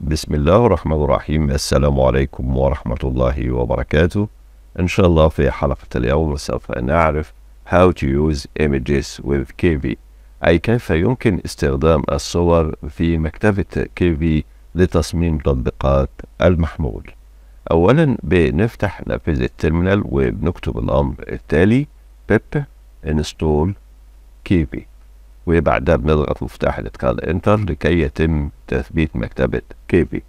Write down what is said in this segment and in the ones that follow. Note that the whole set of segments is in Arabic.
بسم الله الرحمن الرحيم السلام عليكم ورحمة الله وبركاته إن شاء الله في حلقة اليوم سوف نعرف How to use images with KV أي كيف يمكن استخدام الصور في مكتبة KV لتصميم تطبيقات المحمول أولا بنفتح نافذة التيرمينال وبنكتب الأمر التالي pip install KV وبعدها بنضغط مفتاح الإتقان إنتر لكي يتم تثبيت مكتبة كيفي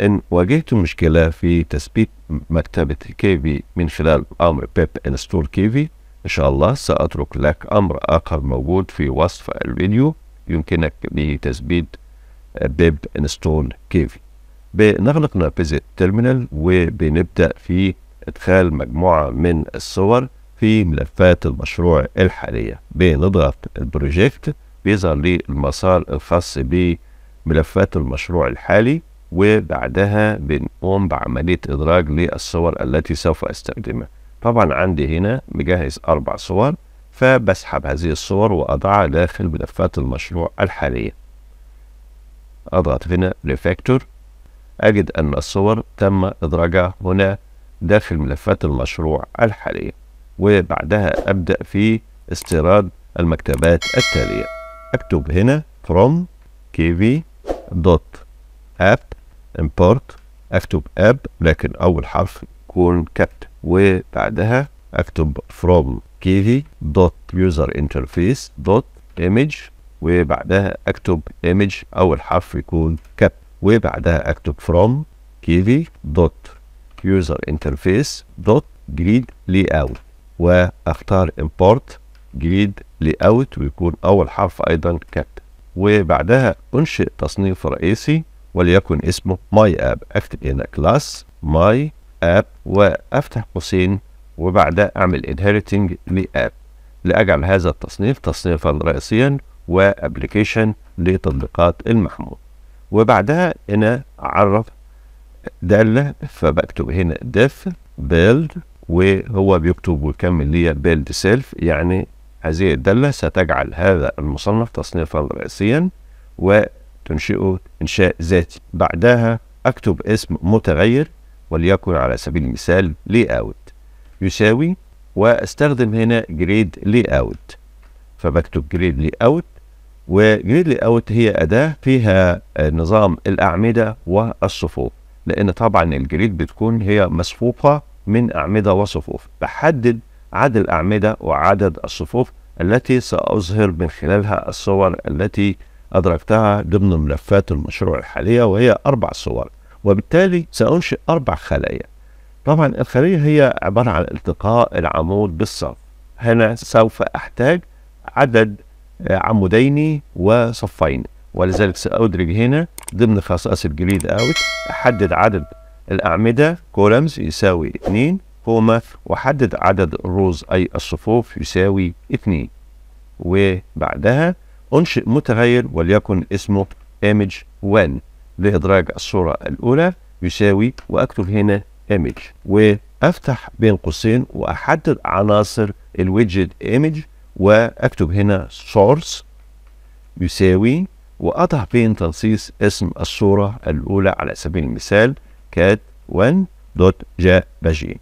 إن واجهت مشكلة في تثبيت مكتبة كيفي من خلال أمر بيب انستول كيفي إن شاء الله سأترك لك أمر آخر موجود في وصف الفيديو يمكنك بتثبيت بيب انستول كيفي بنغلق نافذة تيرمينال وبنبدأ في إدخال مجموعة من الصور في ملفات المشروع الحالية بنضغط البروجيكت بيظهر لي المسار الخاص بملفات المشروع الحالي وبعدها بنقوم بعملية إدراج للصور التي سوف أستخدمها طبعا عندي هنا مجهز أربع صور فبسحب هذه الصور وأضعها داخل ملفات المشروع الحالية أضغط هنا ريفاكتور أجد أن الصور تم إدراجها هنا داخل ملفات المشروع الحالية وبعدها أبدأ في استيراد المكتبات التالية أكتب هنا from kv.app import أكتب app لكن أول حرف يكون كابت وبعدها أكتب from kv.userinterface.image وبعدها أكتب image أول حرف يكون كابت وبعدها أكتب from kv.userinterface.grid layout واختار امبورت جديد لاوت ويكون اول حرف ايضا كات وبعدها انشئ تصنيف رئيسي وليكن اسمه ماي اب اكتب هنا كلاس ماي اب وافتح قوسين وبعدها اعمل انهيرتنج لاب لاجعل هذا التصنيف تصنيفا رئيسيا وابلكيشن لتطبيقات المحمول وبعدها هنا اعرف داله فبكتب هنا ديف بيلد وهو بيكتب ويكمل ليا بيلد سيلف يعني هذه الدالة ستجعل هذا المصنف تصنيفا رئيسيا وتنشئه إنشاء ذاتي بعدها أكتب اسم متغير وليكن على سبيل المثال لي اوت يساوي واستخدم هنا جريد لي اوت فبكتب جريد لي اوت وجريد لي اوت هي اداه فيها نظام الاعمده والصفوف لان طبعا الجريد بتكون هي مصفوفه من أعمدة وصفوف بحدد عدد الأعمدة وعدد الصفوف التي سأظهر من خلالها الصور التي أدركتها ضمن ملفات المشروع الحالية وهي أربع صور وبالتالي سأنشئ أربع خلايا طبعا الخلية هي عبارة عن التقاء العمود بالصف هنا سوف أحتاج عدد عمودين وصفين ولذلك سأدرج هنا ضمن خصائص الجليد اوت أحدد عدد الأعمدة كولمز يساوي 2 كوما وحدد عدد الروز أي الصفوف يساوي 2 وبعدها أنشئ متغير وليكن اسمه image 1 لإدراج الصورة الأولى يساوي وأكتب هنا image وأفتح بين قوسين وأحدد عناصر الويدجت image وأكتب هنا source يساوي وأضع بين تنصيص اسم الصورة الأولى على سبيل المثال cat1.jpg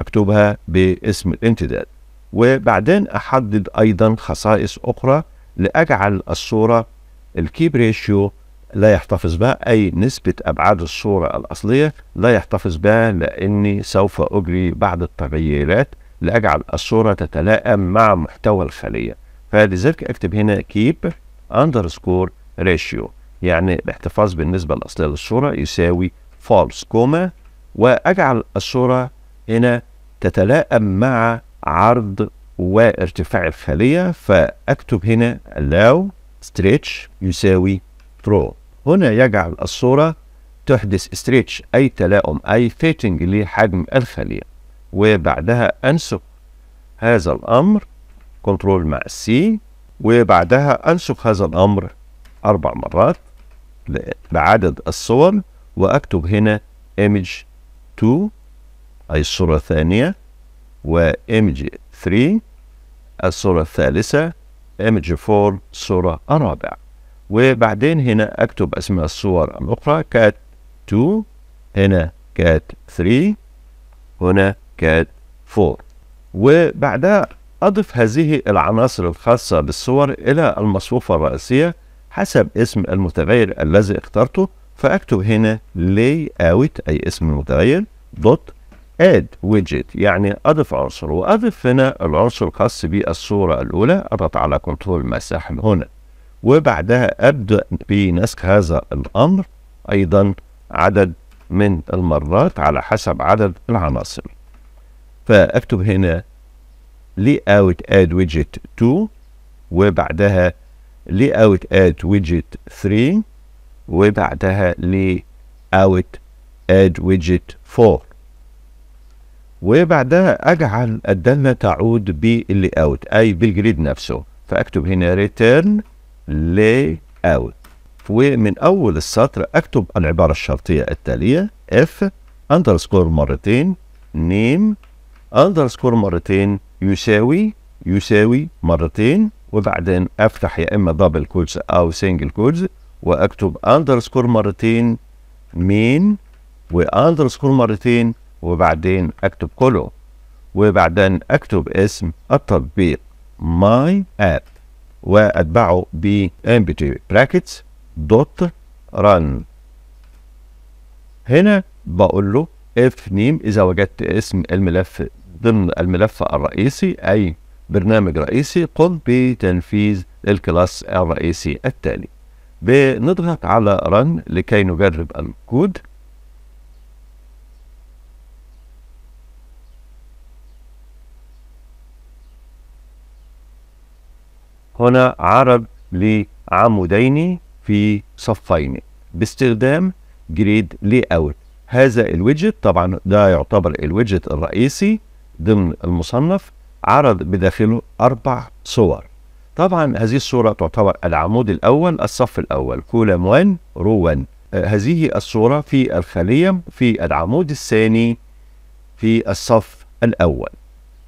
اكتبها باسم الامتداد وبعدين احدد ايضا خصائص اخرى لاجعل الصوره الكيب ريشيو لا يحتفظ بها اي نسبه ابعاد الصوره الاصليه لا يحتفظ بها لاني سوف اجري بعض التغييرات لاجعل الصوره تتلائم مع محتوى الخليه فلذلك اكتب هنا كيب اندرسكور ريشيو يعني الاحتفاظ بالنسبه الاصليه للصوره يساوي فالس كوما وأجعل الصورة هنا تتلائم مع عرض وارتفاع الخلية فأكتب هنا allow stretch يساوي throw هنا يجعل الصورة تحدث stretch أي تلاؤم أي fitting لحجم الخلية وبعدها انسخ هذا الأمر كنترول مع C وبعدها انسخ هذا الأمر أربع مرات بعدد الصور واكتب هنا image 2 اي الصورة الثانية وإيمج 3 الصورة الثالثة إيمج 4 الصورة الرابعة وبعدين هنا أكتب أسماء الصور الأخرى كات 2 هنا كات 3 هنا كات 4 وبعدها أضف هذه العناصر الخاصة بالصور إلى المصفوفة الرئيسية حسب اسم المتغير الذي اخترته فاكتب هنا layout اي اسم متغير دوت اد ويدجت يعني اضف عنصر واضف هنا العنصر الخاص بالصوره الاولى اضغط على كنترول مساحة من هنا وبعدها ابدا بنسخ هذا الامر ايضا عدد من المرات على حسب عدد العناصر فاكتب هنا layout add widget 2 وبعدها layout add widget 3 وبعدها ل out add widget فور وبعدها أجعل الدالة تعود باللي أي بالجريد نفسه فأكتب هنا return layout ومن أول السطر أكتب العبارة الشرطية التالية اف underscore مرتين name underscore مرتين يساوي يساوي مرتين وبعدين أفتح يا إما دبل كودز أو سنجل كودز واكتب اندرسكور مرتين مين واندرسكور مرتين وبعدين اكتب كولو وبعدين اكتب اسم التطبيق ماي اب واتبعه ب ام بي تي براكتس دوت ران هنا بقول له اف نيم اذا وجدت اسم الملف ضمن الملف الرئيسي اي برنامج رئيسي قم بتنفيذ الكلاس الرئيسي التالي بنضغط على رن لكي نجرب الكود هنا عرض لعمودين في صفين باستخدام جريد لي اوت هذا الويدجت طبعا ده يعتبر الويدجت الرئيسي ضمن المصنف عرض بداخله اربع صور طبعا هذه الصورة تعتبر العمود الأول الصف الأول كولم 1 رو 1 آه، هذه الصورة في الخلية في العمود الثاني في الصف الأول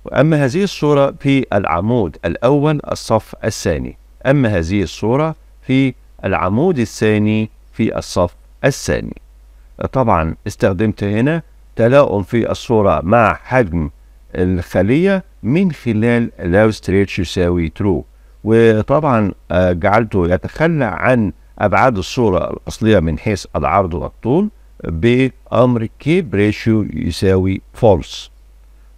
وأما هذه الصورة في العمود الأول الصف الثاني أما هذه الصورة في العمود الثاني في الصف الثاني آه، طبعا استخدمت هنا تلاؤم في الصورة مع حجم الخلية من خلال لو ستريتش يساوي ترو وطبعا آه، جعلته يتخلى عن أبعاد الصورة الأصلية من حيث العرض والطول بأمر كيب ريشيو يساوي فولس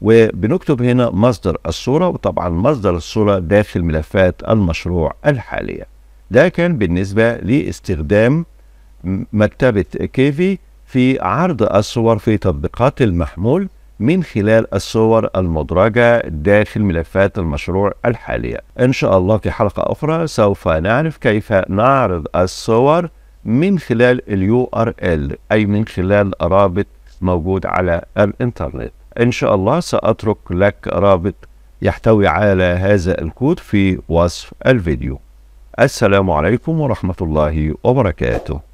وبنكتب هنا مصدر الصورة وطبعا مصدر الصورة داخل ملفات المشروع الحالية ده كان بالنسبة لاستخدام مكتبة كيفي في عرض الصور في تطبيقات المحمول من خلال الصور المدرجة داخل ملفات المشروع الحالية إن شاء الله في حلقة أخرى سوف نعرف كيف نعرض الصور من خلال اليو ار ال أي من خلال رابط موجود على الإنترنت إن شاء الله سأترك لك رابط يحتوي على هذا الكود في وصف الفيديو السلام عليكم ورحمة الله وبركاته